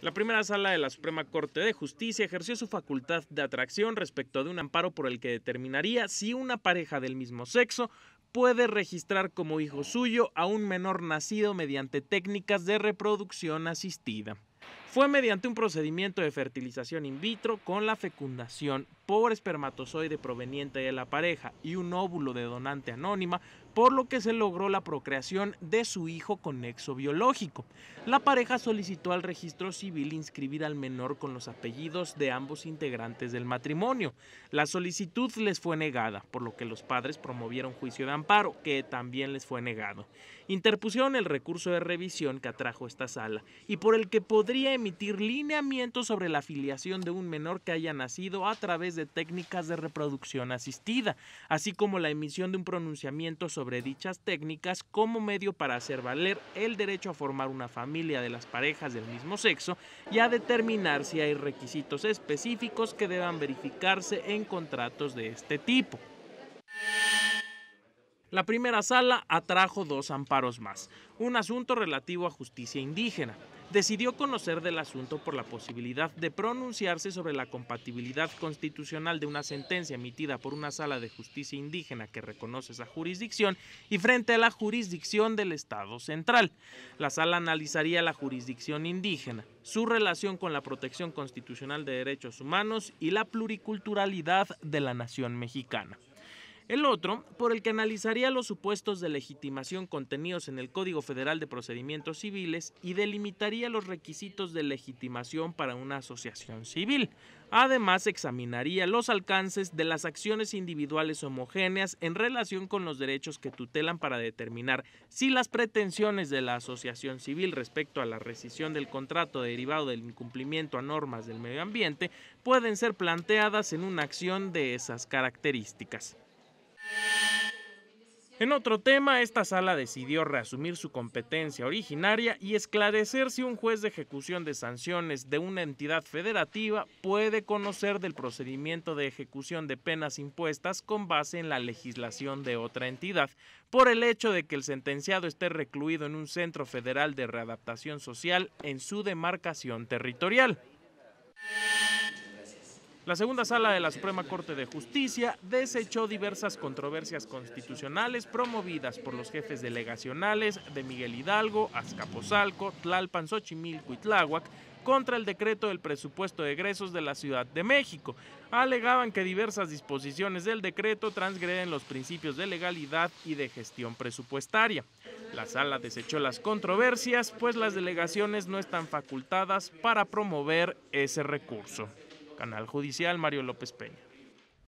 La primera sala de la Suprema Corte de Justicia ejerció su facultad de atracción respecto de un amparo por el que determinaría si una pareja del mismo sexo puede registrar como hijo suyo a un menor nacido mediante técnicas de reproducción asistida fue mediante un procedimiento de fertilización in vitro con la fecundación por espermatozoide proveniente de la pareja y un óvulo de donante anónima, por lo que se logró la procreación de su hijo con nexo biológico. La pareja solicitó al registro civil inscribir al menor con los apellidos de ambos integrantes del matrimonio. La solicitud les fue negada, por lo que los padres promovieron juicio de amparo, que también les fue negado. Interpusieron el recurso de revisión que atrajo esta sala y por el que podría emitir lineamientos sobre la afiliación de un menor que haya nacido a través de técnicas de reproducción asistida, así como la emisión de un pronunciamiento sobre dichas técnicas como medio para hacer valer el derecho a formar una familia de las parejas del mismo sexo y a determinar si hay requisitos específicos que deban verificarse en contratos de este tipo. La primera sala atrajo dos amparos más, un asunto relativo a justicia indígena decidió conocer del asunto por la posibilidad de pronunciarse sobre la compatibilidad constitucional de una sentencia emitida por una sala de justicia indígena que reconoce esa jurisdicción y frente a la jurisdicción del Estado central. La sala analizaría la jurisdicción indígena, su relación con la protección constitucional de derechos humanos y la pluriculturalidad de la nación mexicana. El otro, por el que analizaría los supuestos de legitimación contenidos en el Código Federal de Procedimientos Civiles y delimitaría los requisitos de legitimación para una asociación civil. Además, examinaría los alcances de las acciones individuales homogéneas en relación con los derechos que tutelan para determinar si las pretensiones de la asociación civil respecto a la rescisión del contrato derivado del incumplimiento a normas del medio ambiente pueden ser planteadas en una acción de esas características. En otro tema, esta sala decidió reasumir su competencia originaria y esclarecer si un juez de ejecución de sanciones de una entidad federativa puede conocer del procedimiento de ejecución de penas impuestas con base en la legislación de otra entidad, por el hecho de que el sentenciado esté recluido en un centro federal de readaptación social en su demarcación territorial. La segunda sala de la Suprema Corte de Justicia desechó diversas controversias constitucionales promovidas por los jefes delegacionales de Miguel Hidalgo, Azcapotzalco, Tlalpan, Xochimilco y Tláhuac contra el decreto del presupuesto de egresos de la Ciudad de México. Alegaban que diversas disposiciones del decreto transgreden los principios de legalidad y de gestión presupuestaria. La sala desechó las controversias, pues las delegaciones no están facultadas para promover ese recurso. Canal Judicial Mario López Peña.